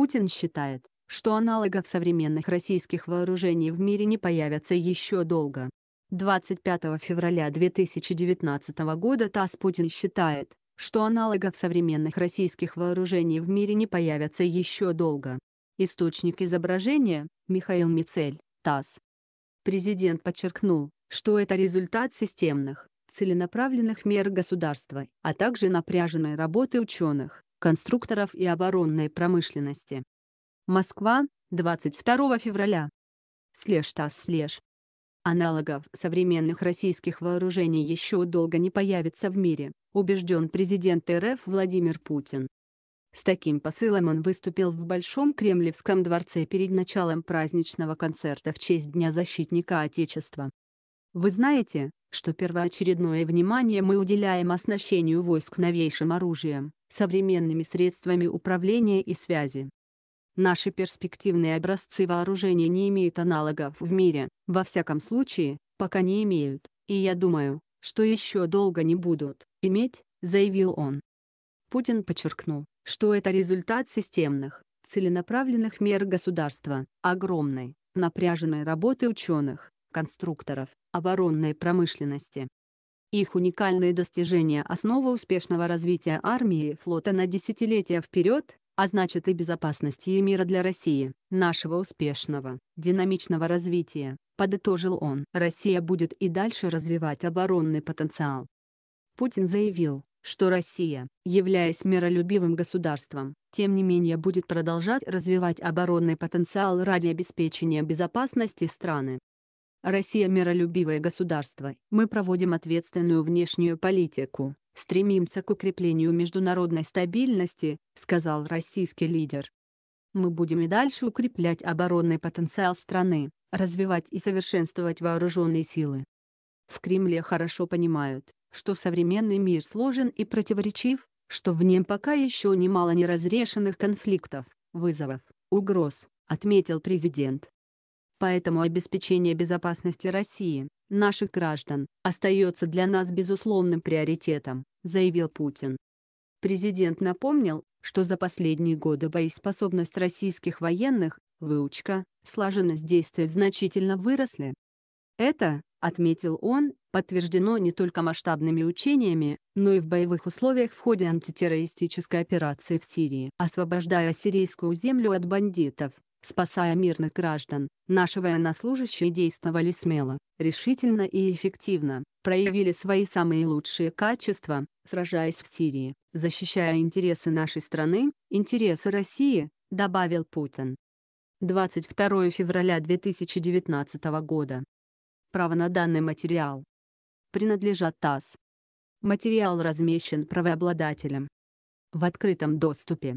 Путин считает, что аналогов современных российских вооружений в мире не появятся еще долго. 25 февраля 2019 года ТАСС Путин считает, что аналогов современных российских вооружений в мире не появятся еще долго. Источник изображения – Михаил Мицель, ТАСС. Президент подчеркнул, что это результат системных, целенаправленных мер государства, а также напряженной работы ученых, конструкторов и оборонной промышленности. Москва, 22 февраля. Слеж тас слеж. Аналогов современных российских вооружений еще долго не появится в мире, убежден президент РФ Владимир Путин. С таким посылом он выступил в Большом Кремлевском дворце перед началом праздничного концерта в честь Дня защитника Отечества. Вы знаете, что первоочередное внимание мы уделяем оснащению войск новейшим оружием, современными средствами управления и связи. Наши перспективные образцы вооружения не имеют аналогов в мире, во всяком случае, пока не имеют, и я думаю, что еще долго не будут иметь, заявил он. Путин подчеркнул, что это результат системных, целенаправленных мер государства, огромной, напряженной работы ученых, конструкторов оборонной промышленности. Их уникальные достижения – основа успешного развития армии и флота на десятилетия вперед, а значит и безопасности и мира для России, нашего успешного, динамичного развития, подытожил он. Россия будет и дальше развивать оборонный потенциал. Путин заявил, что Россия, являясь миролюбивым государством, тем не менее будет продолжать развивать оборонный потенциал ради обеспечения безопасности страны. Россия – миролюбивое государство. Мы проводим ответственную внешнюю политику, стремимся к укреплению международной стабильности, сказал российский лидер. Мы будем и дальше укреплять оборонный потенциал страны, развивать и совершенствовать вооруженные силы. В Кремле хорошо понимают, что современный мир сложен и противоречив, что в нем пока еще немало неразрешенных конфликтов, вызовов, угроз, отметил президент. Поэтому обеспечение безопасности России, наших граждан, остается для нас безусловным приоритетом, заявил Путин. Президент напомнил, что за последние годы боеспособность российских военных, выучка, слаженность действий значительно выросли. Это, отметил он, подтверждено не только масштабными учениями, но и в боевых условиях в ходе антитеррористической операции в Сирии. Освобождая сирийскую землю от бандитов, спасая мирных граждан. Наши военнослужащие действовали смело, решительно и эффективно, проявили свои самые лучшие качества, сражаясь в Сирии, защищая интересы нашей страны, интересы России, добавил Путин. 22 февраля 2019 года. Право на данный материал. Принадлежат ТАСС. Материал размещен правообладателем. В открытом доступе.